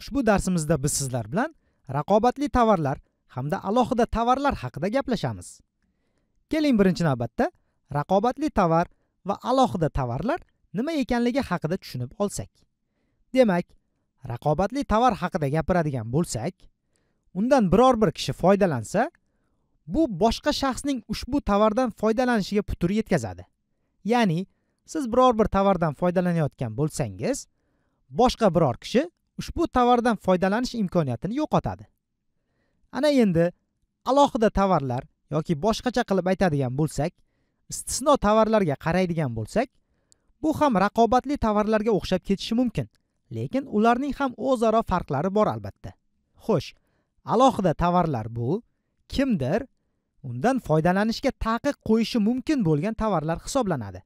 ushbu darsimizda biz sizlar bilan raqobatli tovarlar hamda alohida tovarlar haqida gaplashamiz keling birinchi navbatda raqobatli tovar va alohida tovarlar nima ekanligi haqida tushunib olsak demak raqobatli tovar haqida gapiradigan bo'lsak undan biror bir kishi foydalansa bu boshqa shaxsning ushbu tovardan foydalanishiga putur yetkazadi ya'ni siz biror bir tovardan foydalanayotgan bo'lsangiz boshqa biror kishi ushbu tovardan foydalanish imkoniyatini yo'qotadi ana endi alohida tovarlar yoki boshqacha qilib aytadigan bo'lsak istisno tovarlarga qaraydigan bo'lsak bu ham raqobatli tovarlarga o'xshab ketishi mumkin lekin ularning ham o'zaro farqlari bor albatta xo'sh alohida tovarlar bu kimdir undan foydalanishga taqiq qo'yishi mumkin bo'lgan tovarlar hisoblanadi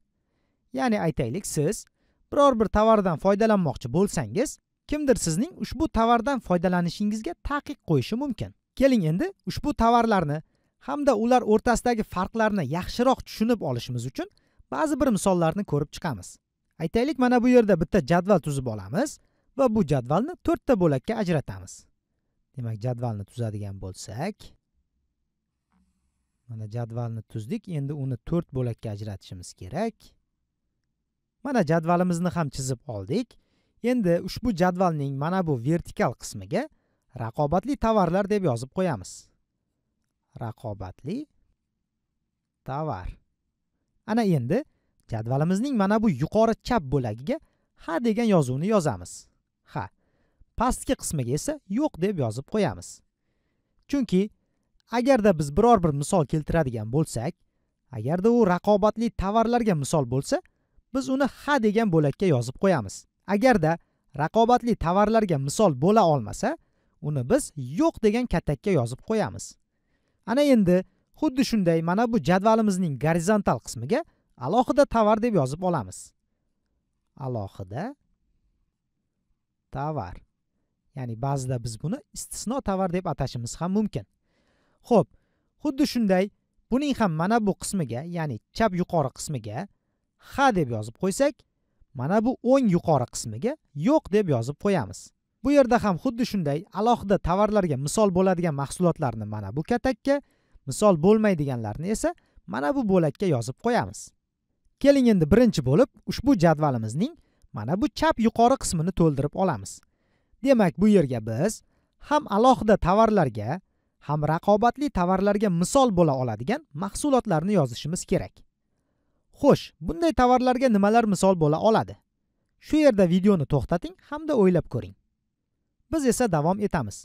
ya'ni aytaylik siz biror bir tovardan foydalanmoqchi bo'lsangiz kimdir sizning ushbu tovardan foydalanishingizga taqiq qo'yishi mumkin keling endi ushbu tovarlarni hamda ular o'rtasidagi farqlarni yaxshiroq tushunib olishimiz uchun ba'zi bir misollarni ko'rib chiqamiz aytaylik mana bu yerda bitta jadval tuzib olamiz va bu jadvalni to'rtta bo'lakka ajratamiz demak jadvalni tuzadigan bo'lsak mana jadvalni tuzdik endi uni to'rt bo'lakka ajratishimiz kerak mana jadvalimizni ham chizib oldik endi ushbu jadvalning mana bu vertikal qismiga raqobatli tovarlar deb yozib qo'yamiz raqobatli tovar ana endi jadvalimizning mana bu yuqori chap bo'lagiga ha degan yozuvni yozamiz ha pastki qismiga esa yo'q deb yozib qo'yamiz chunki agarda biz biror bir misol keltiradigan bo'lsak agarda u raqobatli tovarlarga misol bo'lsa biz uni ha degan bo'lakka yozib qo'yamiz agarda raqobatli tovarlarga misol bo'la olmasa uni biz yo'q degan katakka yozib qo'yamiz ana endi xuddi shunday mana bu jadvalimizning gorizontal qismiga alohida tovar deb yozib olamiz alohida tovar ya'ni ba'zida biz buni istisno tovar deb atashimiz ham mumkin ho'p xuddi shunday buning ham mana bu qismiga ya'ni chap yuqori qismiga ha deb yozib qo'ysak mana bu o'ng yuqori qismiga yo'q deb yozib qo'yamiz bu yerda ham xuddi shunday alohida tovarlarga misol bo'ladigan mahsulotlarni mana bu katakka misol bo'lmaydiganlarni esa mana bu bo'lakka yozib qo'yamiz keling endi birinchi bo'lib ushbu jadvalimizning mana bu chap yuqori qismini to'ldirib olamiz demak bu yerga biz ham alohida tovarlarga ham raqobatli tovarlarga misol bo'la oladigan mahsulotlarni yozishimiz kerak xo'sh bunday tovarlarga nimalar misol bo'la oladi shu yerda videoni to'xtating hamda o'ylab ko'ring biz esa davom etamiz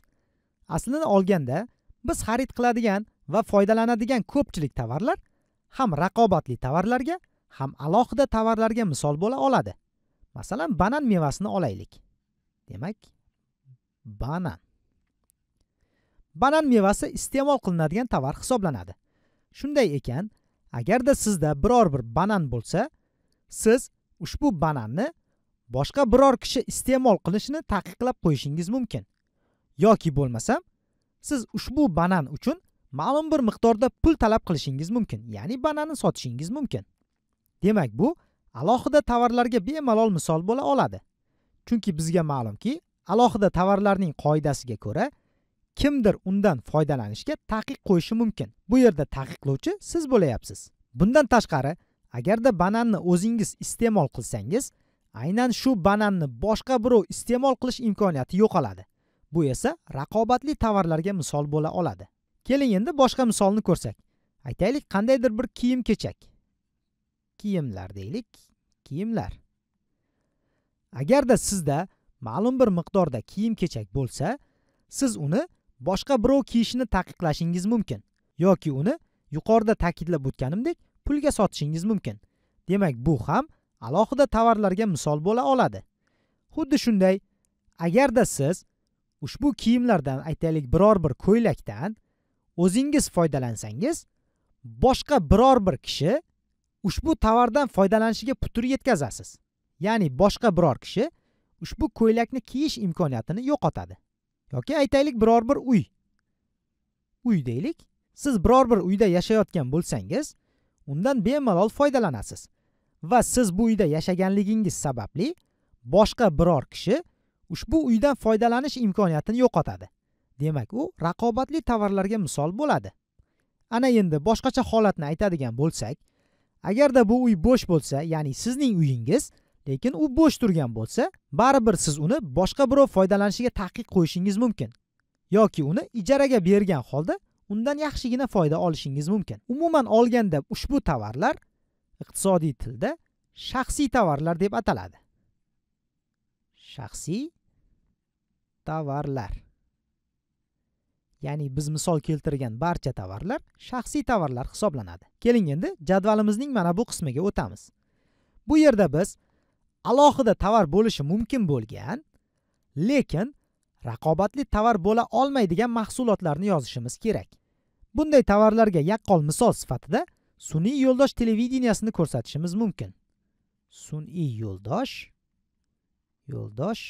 aslini olganda biz xarid qiladigan va foydalanadigan ko'pchilik tovarlar ham raqobatli tovarlarga ham alohida tovarlarga misol bo'la oladi masalan banan mevasini olaylik demak banan banan mevasi iste'mol qilinadigan tovar hisoblanadi shunday ekan agarda sizda biror bir banan bo'lsa siz ushbu bananni boshqa biror kishi iste'mol qilishini taqiqlab qo'yishingiz mumkin yoki bo'lmasam siz ushbu banan uchun ma'lum bir miqdorda pul talab qilishingiz mumkin ya'ni bananni sotishingiz mumkin demak bu alohida tovarlarga bemalol misol bo'la oladi chunki bizga ma'lumki alohida tovarlarning qoidasiga ko'ra kimdir undan foydalanishga taqiq qo'yishi mumkin bu yerda taqiqlovchi siz bo'layapsiz bundan tashqari agarda bananni o'zingiz iste'mol qilsangiz aynan shu bananni boshqa birov iste'mol qilish imkoniyati yo'qoladi bu esa raqobatli tovarlarga misol bo'la oladi keling endi boshqa misolni ko'rsak aytaylik qandaydir bir kiyim kechak kiyimlar deylik kiyimlar agarda sizda ma'lum bir miqdorda kiyim kechak bo'lsa siz uni boshqa birov kiyishini taqiqlashingiz mumkin yoki uni yuqorida ta'kidlab o'tganimdek pulga sotishingiz mumkin demak bu ham alohida tovarlarga misol bo'la oladi xuddi shunday agarda siz ushbu kiyimlardan aytaylik biror bir ko'ylakdan o'zingiz foydalansangiz boshqa biror bir kishi ushbu tovardan foydalanishiga putur yetkazasiz ya'ni boshqa biror kishi ushbu ko'ylakni kiyish imkoniyatini yo'qotadi yoki aytaylik biror bir uy uy deylik siz biror bir uyda yashayotgan bo'lsangiz undan bemalol foydalanasiz va siz bu uyda yashaganligingiz sababli boshqa biror kishi ushbu uydan foydalanish imkoniyatini yo'qotadi demak u raqobatli tovarlarga misol bo'ladi ana endi boshqacha holatni aytadigan bo'lsak agarda bu uy bo'sh bo'lsa ya'ni sizning uyingiz lekin u bo'sh turgan bo'lsa baribir siz uni boshqa birov foydalanishiga taqiq qo'yishingiz mumkin yoki uni ijaraga bergan holda undan yaxshigina foyda olishingiz mumkin umuman olganda ushbu tovarlar iqtisodiy tilda shaxsiy tovarlar deb ataladi shaxsiy tovarlar ya'ni biz misol keltirgan barcha tovarlar shaxsiy tovarlar hisoblanadi keling endi jadvalimizning mana bu qismiga o'tamiz bu yerda biz alohida tovar bo'lishi mumkin bo'lgan lekin raqobatli tovar bo'la olmaydigan mahsulotlarni yozishimiz kerak bunday tovarlarga yaqqol misol sifatida sun'iy yo'ldosh televideniyasini ko'rsatishimiz mumkin sun'iy yo'ldosh yo'ldosh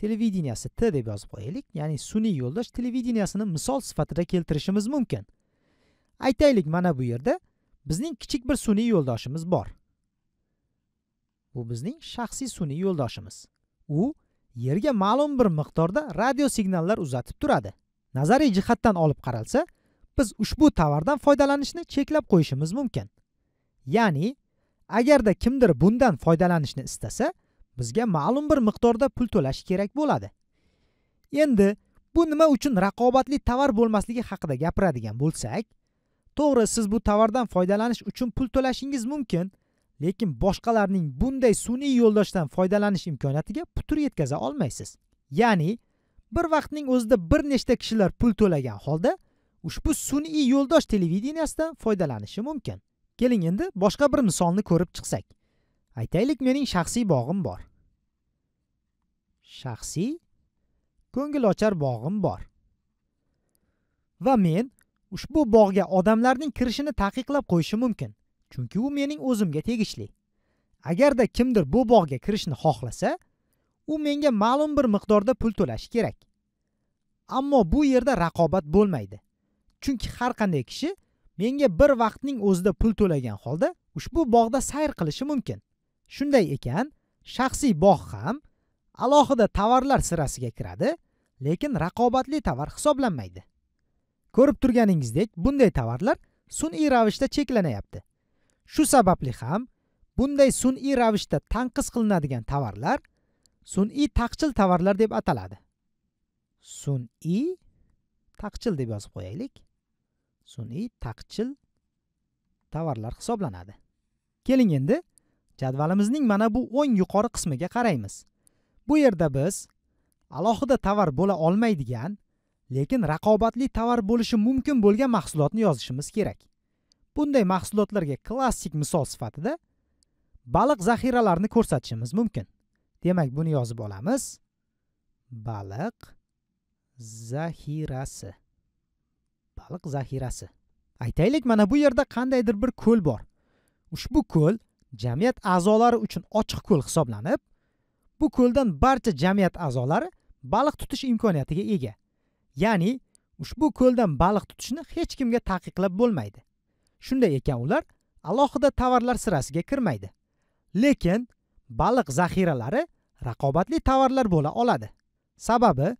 televideniyasi t deb yozib qo'yaylik ya'ni sun'iy yo'ldosh televideniyasini misol sifatida keltirishimiz mumkin aytaylik mana bu yerda bizning kichik bir sun'iy yo'ldoshimiz bor bu bizning shaxsiy sun'iy yo'ldoshimiz u yerga ma'lum bir miqdorda radio signallar uzatib turadi nazariy jihatdan olib qaralsa biz ushbu tovardan foydalanishni cheklab qo'yishimiz mumkin ya'ni agarda kimdir bundan foydalanishni istasa bizga ma'lum bir miqdorda pul to'lash kerak bo'ladi endi bu nima uchun raqobatli tovar bo'lmasligi haqida gapiradigan bo'lsak to'g'ri siz bu tovardan foydalanish uchun pul to'lashingiz mumkin lekin boshqalarning bunday sun'iy yo'ldoshdan foydalanish imkoniyatiga putur yetkaza olmaysiz ya'ni bir vaqtning o'zida bir nechta kishilar pul to'lagan holda ushbu sun'iy yo'ldosh televideniyasidan foydalanishi mumkin keling endi boshqa bir misolni ko'rib chiqsak aytaylik mening shaxsiy bog'im bor shaxsiy ko'ngilochar bog'im bor va men ushbu bog'ga odamlarning kirishini taqiqlab qo'yishim mumkin chunki u mening o'zimga tegishli agarda kimdir bu bog'ga kirishni xohlasa u menga ma'lum bir miqdorda pul to'lashi kerak ammo bu yerda raqobat bo'lmaydi chunki har qanday kishi menga bir vaqtning o'zida pul to'lagan holda ushbu bog'da sayr qilishi mumkin shunday ekan shaxsiy bog' ham alohida tovarlar sirasiga kiradi lekin raqobatli tovar hisoblanmaydi ko'rib turganingizdek bunday tovarlar sun'iy ravishda cheklanayapti shu sababli ham bunday sun'iy ravishda tanqis qilinadigan tovarlar sun'iy taqchil tovarlar deb ataladi sun'iy taqchil deb yozib qo'yaylik sun'iy taqchil tovarlar hisoblanadi keling endi jadvalimizning mana bu o'ng yuqori qismiga qaraymiz bu yerda biz alohida tovar bo'la olmaydigan lekin raqobatli tovar bo'lishi mumkin bo'lgan mahsulotni yozishimiz kerak bunday mahsulotlarga klassik misol sifatida baliq zaxiralarini ko'rsatishimiz mumkin demak buni yozib olamiz baliq zaxirasi baliq zaxirasi aytaylik mana bu yerda qandaydir bir ko'l bor ushbu ko'l jamiyat a'zolari uchun ochiq ko'l hisoblanib bu ko'ldan barcha jamiyat a'zolari baliq tutish imkoniyatiga ega ya'ni ushbu ko'ldan baliq tutishni hech kimga taqiqlab bo'lmaydi shunday ekan ular alohida tovarlar sirasiga kirmaydi lekin baliq zaxiralari raqobatli tovarlar bo'la oladi sababi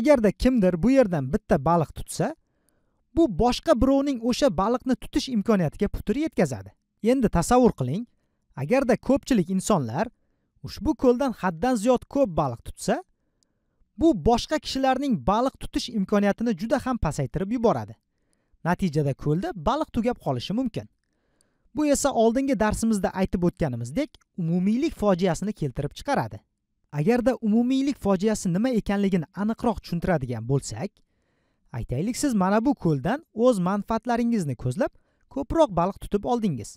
agarda kimdir bu yerdan bitta baliq tutsa bu boshqa birovning o'sha baliqni tutish imkoniyatiga putur yetkazadi endi tasavvur qiling agarda ko'pchilik insonlar ushbu ko'ldan haddan ziyod ko'p baliq tutsa bu boshqa kishilarning baliq tutish imkoniyatini juda ham pasaytirib yuboradi natijada ko'lda baliq tugab qolishi mumkin bu esa oldingi darsimizda aytib o'tganimizdek umumiylik fojiasini keltirib chiqaradi agarda umumiylik fojiasi nima ekanligini aniqroq tushuntiradigan bo'lsak aytaylik siz mana bu ko'ldan o'z manfaatlaringizni ko'zlab ko'proq baliq tutib oldingiz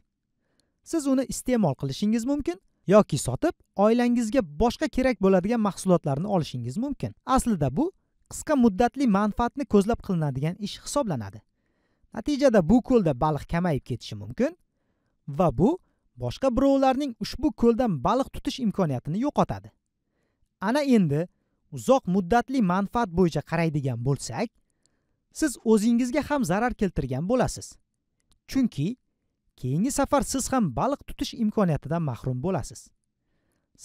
siz uni iste'mol qilishingiz mumkin yoki sotib oilangizga boshqa kerak bo'ladigan mahsulotlarni olishingiz mumkin aslida bu qisqa muddatli manfaatni ko'zlab qilinadigan ish hisoblanadi natijada bu ko'lda baliq kamayib ketishi mumkin va bu boshqa birovlarning ushbu ko'ldan baliq tutish imkoniyatini yo'qotadi ana endi uzoq muddatli manfaat bo'yicha qaraydigan bo'lsak siz o'zingizga ham zarar keltirgan bo'lasiz chunki keyingi safar siz ham baliq tutish imkoniyatidan mahrum bo'lasiz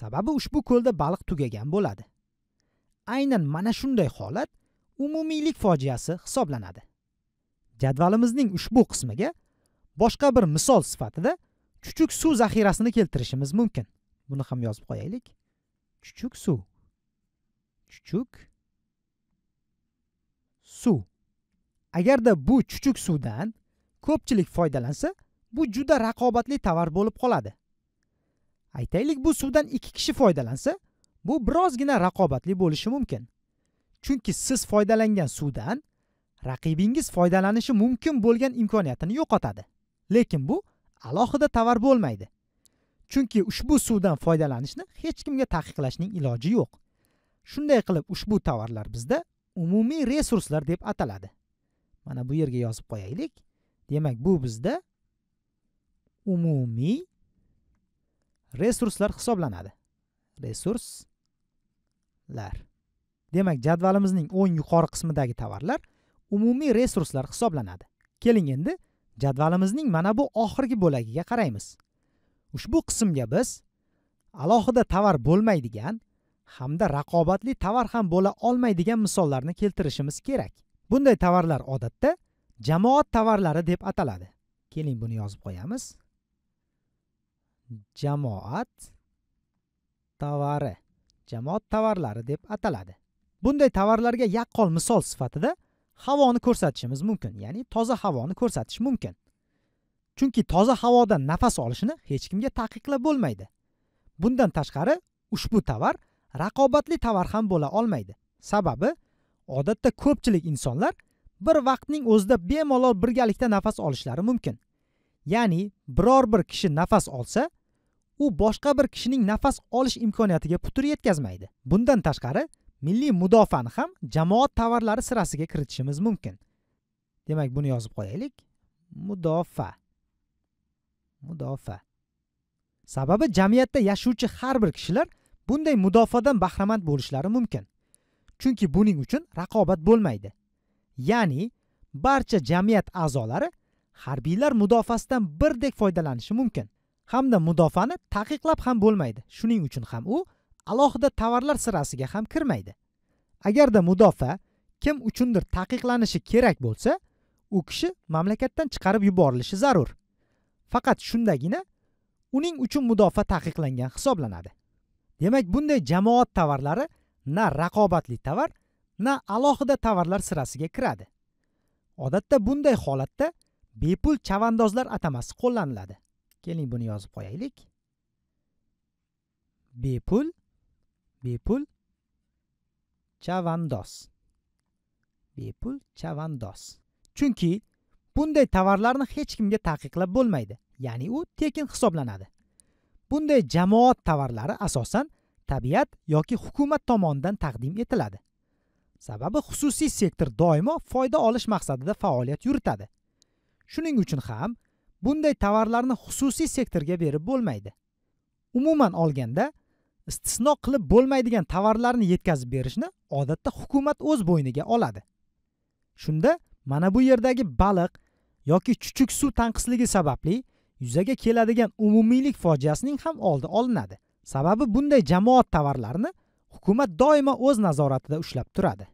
sababi ushbu ko'lda baliq tugagan bo'ladi aynan mana shunday holat umumiylik fojiasi hisoblanadi jadvalimizning ushbu qismiga boshqa bir misol sifatida chuchuk suv zaxirasini keltirishimiz mumkin buni ham yozib qo'yaylik chuchuk suv chuchuk suv agarda bu chuchuk suvdan ko'pchilik foydalansa bu juda raqobatli tovar bo'lib qoladi aytaylik bu suvdan ikki kishi foydalansa bu birozgina raqobatli bo'lishi mumkin chunki siz foydalangan suvdan raqibingiz foydalanishi mumkin bo'lgan imkoniyatini yo'qotadi lekin bu alohida tovar bo'lmaydi chunki ushbu suvdan foydalanishni hech kimga taqiqlashning iloji yo'q shunday qilib ushbu tovarlar bizda umumiy resurslar deb ataladi mana bu yerga yozib qo'yaylik demak bu bizda umumiy resurslar hisoblanadi resurslar demak jadvalimizning o'ng yuqori qismidagi tovarlar umumiy resurslar hisoblanadi keling endi jadvalimizning mana bu oxirgi bo'lagiga qaraymiz ushbu qismga biz alohida tovar bo'lmaydigan hamda raqobatli tovar ham bo'la olmaydigan misollarni keltirishimiz kerak bunday tovarlar odatda jamoat tovarlari deb ataladi keling buni yozib qo'yamiz jamoat tovari jamoat tovarlari deb ataladi bunday tovarlarga yaqqol misol sifatida havoni ko'rsatishimiz mumkin ya'ni toza havoni ko'rsatish mumkin chunki toza havodan nafas olishni hech kimga taqiqlab bo'lmaydi bundan tashqari ushbu tovar raqobatli tovar ham bo'la olmaydi sababi odatda ko'pchilik insonlar bir vaqtning o'zida bemalol birgalikda nafas olishlari mumkin ya'ni biror bir kishi nafas olsa u boshqa bir kishining nafas olish imkoniyatiga putur yetkazmaydi bundan tashqari milliy mudofaani ham jamoat tovarlari sirasiga kiritishimiz mumkin demak buni yozib qo'yaylik mudofa mudofa sababi jamiyatda yashovchi har bir kishilar bunday mudofadan bahramand bo'lishlari mumkin chunki buning uchun raqobat bo'lmaydi ya'ni barcha jamiyat a'zolari harbiylar mudofaasidan birdek foydalanishi mumkin hamda mudofaani taqiqlab ham bo'lmaydi shuning uchun ham u alohida tovarlar sirasiga ham kirmaydi agarda mudofaa kim uchundir taqiqlanishi kerak bo'lsa u kishi mamlakatdan chiqarib yuborilishi zarur faqat shundagina uning uchun mudofaa taqiqlangan hisoblanadi demak bunday jamoat tovarlari na raqobatli tovar na alohida tovarlar sirasiga kiradi odatda bunday holatda bepul chavandozlar atamasi qo'llaniladi keling buni yozib qo'yaylik bepul bepul chavandoz bepul chavandoz chunki bunday tovarlarni hech kimga taqiqlab bo'lmaydi ya'ni u tekin hisoblanadi bunday jamoat tovarlari asosan tabiat yoki hukumat tomonidan taqdim etiladi sababi xususiy sektor doimo foyda olish maqsadida faoliyat yuritadi shuning uchun ham bunday tovarlarni xususiy sektorga berib bo'lmaydi umuman olganda istisno qilib bo'lmaydigan tovarlarni yetkazib berishni odatda hukumat o'z bo'yniga oladi shunda mana bu yerdagi baliq yoki chuchuk suv tanqisligi sababli yuzaga keladigan umumiylik fojiasining ham oldi olinadi sababi bunday jamoat tovarlarini hukumat doimo o'z nazoratida ushlab turadi